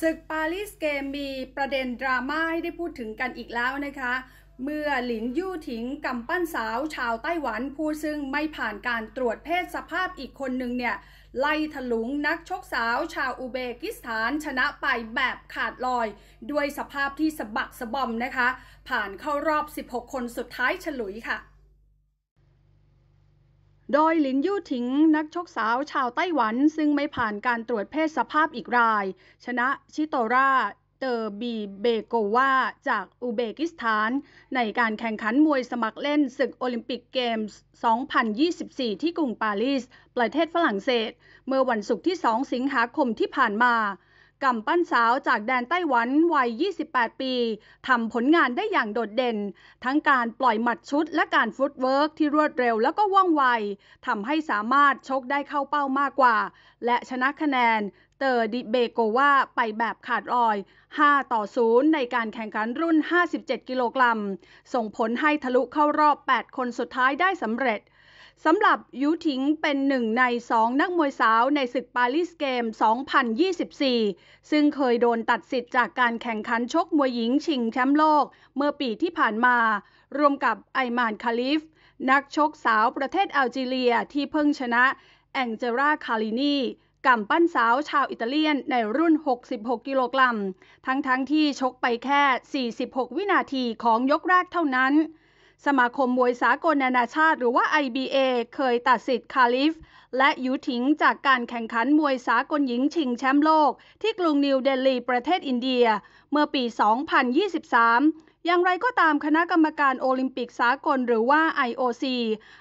ศึกปารีสเกมมีประเด็นดราม่าให้ได้พูดถึงกันอีกแล้วนะคะ เมื่อหลินยู่ถิงกำปั้นสาวชาวไต้หวันผู้ซึ่งไม่ผ่านการตรวจเพศสภาพอีกคนหนึ่งเนี่ยไล่ถลุงนักชกสาว ชาวอุเบกิสถานชนะไปแบบขาดลอย ด้วยสภาพที่สะบักสะบอมนะคะ ผ่านเข้ารอบ 16 คนสุดท้ายฉลุยค่ะโดยหลินยู่ถิงนักชกสาวชาวไต้หวันซึ่งไม่ผ่านการตรวจเพศสภาพอีกราย ชนะชิโตราเตอร์บีเบโกวาจากอุเบกิสถาน ในการแข่งขันมวยสมัครเล่นศึกโอลิมปิกเกมส์ 2024 ที่กรุงปารีส ประเทศฝรั่งเศส เมื่อวันศุกร์ที่ 2 สิงหาคมที่ผ่านมากำปั้นสาวจากแดนไต้หวันวัย 28 ปี ทำผลงานได้อย่างโดดเด่น ทั้งการปล่อยหมัดชุดและการฟุตเวิร์กที่รวดเร็วแล้วก็ว่องไว ทำให้สามารถชกได้เข้าเป้ามากกว่า และชนะคะแนนเตอร์ดิเบโกวาไปแบบขาดรอย 5 ต่อ 0 ในการแข่งขันรุ่น 57 กิโลกรัม ส่งผลให้ทะลุเข้ารอบ 8 คนสุดท้ายได้สำเร็จสำหรับยูทิงเป็นหนึ่งในสองนักมวยสาวในศึกปาลิสเกม 2024 ซึ่งเคยโดนตัดสิทธิ์จากการแข่งขันชกมวยหญิงชิงแชมป์โลกเมื่อปีที่ผ่านมา รวมกับไอมานคาลิฟนักชกสาวประเทศแอลจีเรียที่เพิ่งชนะแองเจราคาลินีกัมปั้นสาวชาวอิตาเลียนในรุ่น 66 กิโลกรัม ทั้งๆทที่ชกไปแค่ 46 วินาทีของยกแรกเท่านั้นสมาคมมวยสากลนานาชาติ หรือว่า IBA เคยตัดสิทธิ์คาลิฟและยูทิงจากการแข่งขันมวยสากลหญิงชิงแชมป์โลกที่กรุงนิวเดลีประเทศอินเดีย เมื่อปี 2023อย่างไรก็ตามคณะกรรมการโอลิมปิกสากลหรือว่า IOC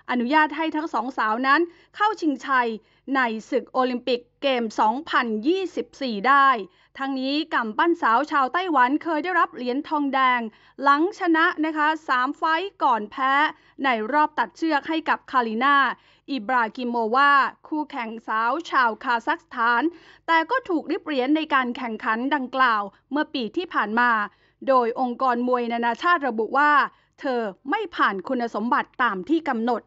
อนุญาตให้ทั้งสองสาวนั้นเข้าชิงชัย ในศึกโอลิมปิกเกม 2024 ได้ ทั้งนี้กัมปั้นสาวชาวไต้หวันเคยได้รับเหรียญทองแดง หลังชนะนะคะ3 ไฟก่อนแพ้ ในรอบตัดเชือกให้กับคารินา อิบรากิโมวาคู่แข่งสาวชาวคาซัคสถาน แต่ก็ถูกริบเหรียญในการแข่งขันดังกล่าว เมื่อปีที่ผ่านมาโดยองค์กรมวยนานาชาติระบุว่า เธอไม่ผ่านคุณสมบัติตามที่กำหนด